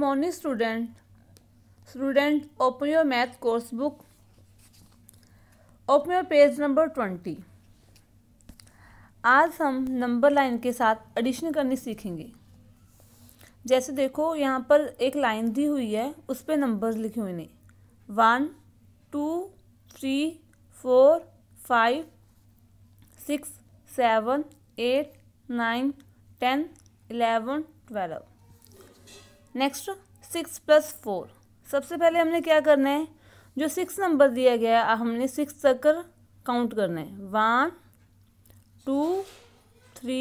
morning student student open your math course book open your page number twenty आज हम number line के साथ addition करनी सीखेंगे जैसे देखो यहाँ पर एक लाइन दी हुई है उस पर नंबर्स लिखे हुए ने one two three four five six seven eight nine ten eleven twelve next six plus four सबसे पहले हमने क्या करना है जो सिक्स नंबर दिया गया है हमने सिक्स तक कर काउंट करना है one two three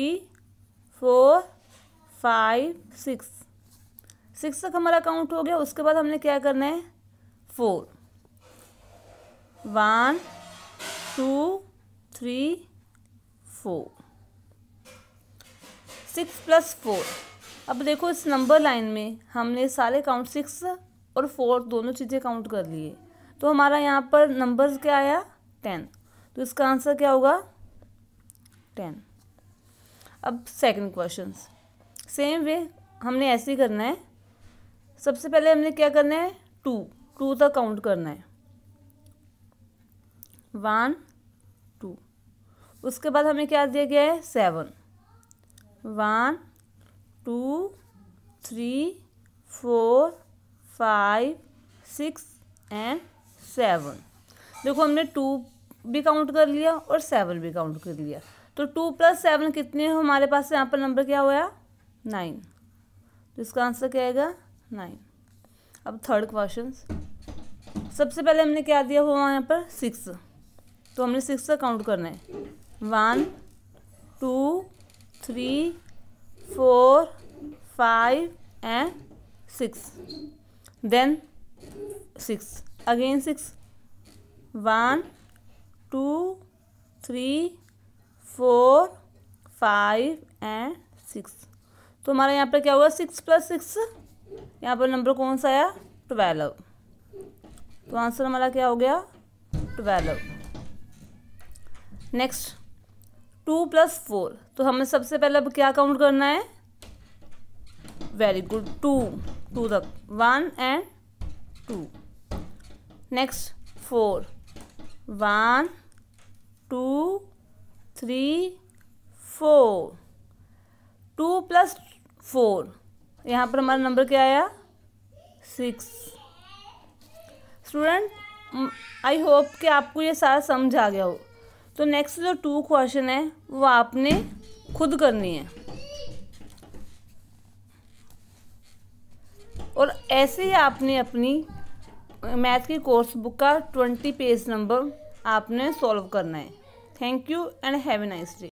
four five six six तक हमारा काउंट हो गया उसके बाद हमने क्या करना है four one two three four six plus four अब देखो इस नंबर लाइन में हमने सारे काउंट सिक्स और फोर दोनों चीज़ें काउंट कर लिए तो हमारा यहाँ पर नंबर्स क्या आया टेन तो इसका आंसर क्या होगा टेन अब सेकंड क्वेश्चन सेम वे हमने ऐसे ही करना है सबसे पहले हमने क्या करना है टू टू तक काउंट करना है वन टू उसके बाद हमें क्या दिया गया है seven one two three four five six and seven देखो हमने टू भी काउंट कर लिया और सेवन भी काउंट कर लिया तो टू प्लस सेवन कितने हमारे पास यहाँ पर नंबर क्या होया नाइन तो इसका आंसर क्या आएगा नाइन अब थर्ड क्वेश्चन सबसे पहले हमने क्या दिया हुआ यहाँ पर सिक्स तो हमने सिक्स का काउंट करना है one two three four five and six then six again six one two three four five and six तो हमारा यहाँ पर क्या हुआ सिक्स प्लस सिक्स यहाँ पर नंबर कौन सा आया ट्वेल्व तो आंसर हमारा क्या हो गया twelve next two plus four तो हमें सबसे पहले अब क्या काउंट करना है वेरी गुड टू टू तक one and two next four one two three four two plus four यहाँ पर हमारा नंबर क्या आया सिक्स स्टूडेंट आई होप कि आपको ये सारा समझ आ गया हो तो नेक्स्ट जो टू क्वेश्चन है वो आपने खुद करनी है और ऐसे ही आपने अपनी मैथ की कोर्स बुक का ट्वेंटी पेज नंबर आपने सॉल्व करना है thank you and have a nice day